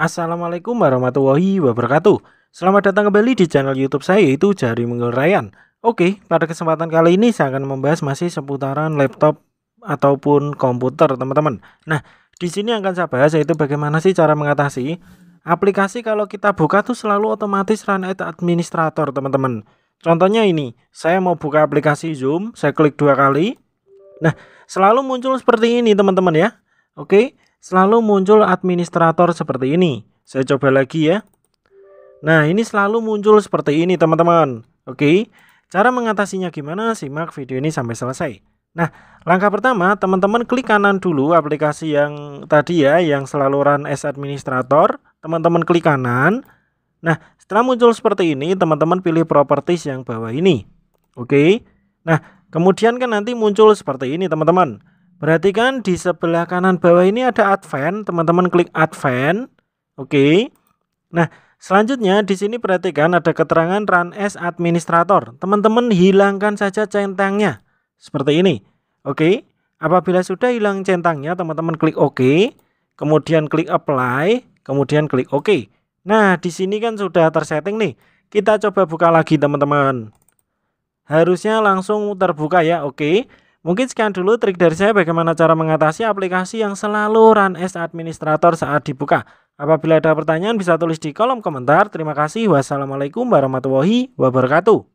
Assalamualaikum warahmatullahi wabarakatuh Selamat datang kembali di channel youtube saya yaitu Jari Menggerayan Oke, pada kesempatan kali ini saya akan membahas masih seputaran laptop ataupun komputer teman-teman Nah, di sini akan saya bahas yaitu bagaimana sih cara mengatasi Aplikasi kalau kita buka tuh selalu otomatis run at administrator teman-teman Contohnya ini, saya mau buka aplikasi Zoom, saya klik dua kali Nah, selalu muncul seperti ini teman-teman ya Oke, okay selalu muncul administrator seperti ini. Saya coba lagi ya. Nah, ini selalu muncul seperti ini, teman-teman. Oke. Cara mengatasinya gimana? Simak video ini sampai selesai. Nah, langkah pertama, teman-teman klik kanan dulu aplikasi yang tadi ya, yang selalu run as administrator. Teman-teman klik kanan. Nah, setelah muncul seperti ini, teman-teman pilih properties yang bawah ini. Oke. Nah, kemudian kan nanti muncul seperti ini, teman-teman. Perhatikan di sebelah kanan bawah ini ada Advent, teman-teman klik Advent. Oke. Nah, selanjutnya di sini perhatikan ada keterangan run as administrator. Teman-teman hilangkan saja centangnya seperti ini. Oke. Apabila sudah hilang centangnya, teman-teman klik OK, kemudian klik apply, kemudian klik OK. Nah, di sini kan sudah tersetting nih. Kita coba buka lagi, teman-teman. Harusnya langsung terbuka ya. Oke. Mungkin sekian dulu trik dari saya bagaimana cara mengatasi aplikasi yang selalu run as administrator saat dibuka. Apabila ada pertanyaan bisa tulis di kolom komentar. Terima kasih. Wassalamualaikum warahmatullahi wabarakatuh.